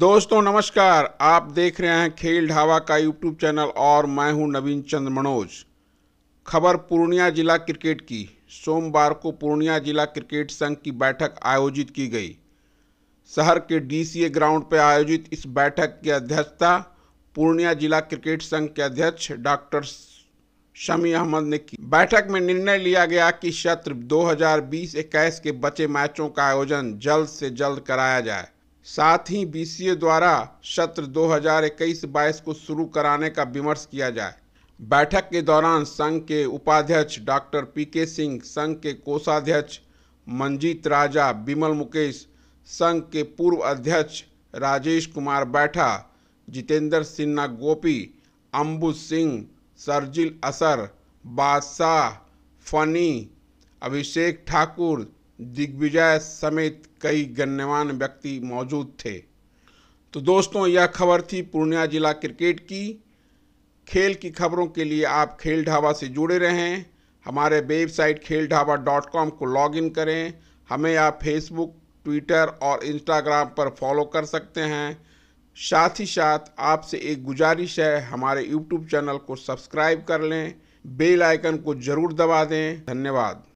दोस्तों नमस्कार आप देख रहे हैं खेल ढावा का यूट्यूब चैनल और मैं हूं नवीन चंद्र मनोज खबर पूर्णिया जिला क्रिकेट की सोमवार को पूर्णिया जिला क्रिकेट संघ की बैठक आयोजित की गई शहर के डीसीए ग्राउंड पर आयोजित इस बैठक की अध्यक्षता पूर्णिया जिला क्रिकेट संघ के अध्यक्ष डॉक्टर शमी अहमद ने की बैठक में निर्णय लिया गया कि सत्र दो हजार के बचे मैचों का आयोजन जल्द से जल्द कराया जाए साथ ही बी द्वारा सत्र 2021-22 को शुरू कराने का विमर्श किया जाए बैठक के दौरान संघ के उपाध्यक्ष डॉक्टर पीके सिंह संघ के कोषाध्यक्ष मंजीत राजा बिमल मुकेश संघ के पूर्व अध्यक्ष राजेश कुमार बैठा जितेंद्र सिन्हा गोपी अंबु सिंह सरजिल असर बादशाह फनी अभिषेक ठाकुर दिग्विजय समेत कई गण्यमान व्यक्ति मौजूद थे तो दोस्तों यह खबर थी पूर्णिया जिला क्रिकेट की खेल की खबरों के लिए आप खेल ढाबा से जुड़े रहें हमारे website Khel Dhaba dot com को लॉगिन करें हमें आप फेसबुक ट्विटर और इंस्टाग्राम पर फॉलो कर सकते हैं साथ ही साथ आपसे एक गुजारिश है हमारे यूट्यूब चैनल को सब्सक्राइब कर लें बेल आइकन को ज़रूर दबा दें धन्यवाद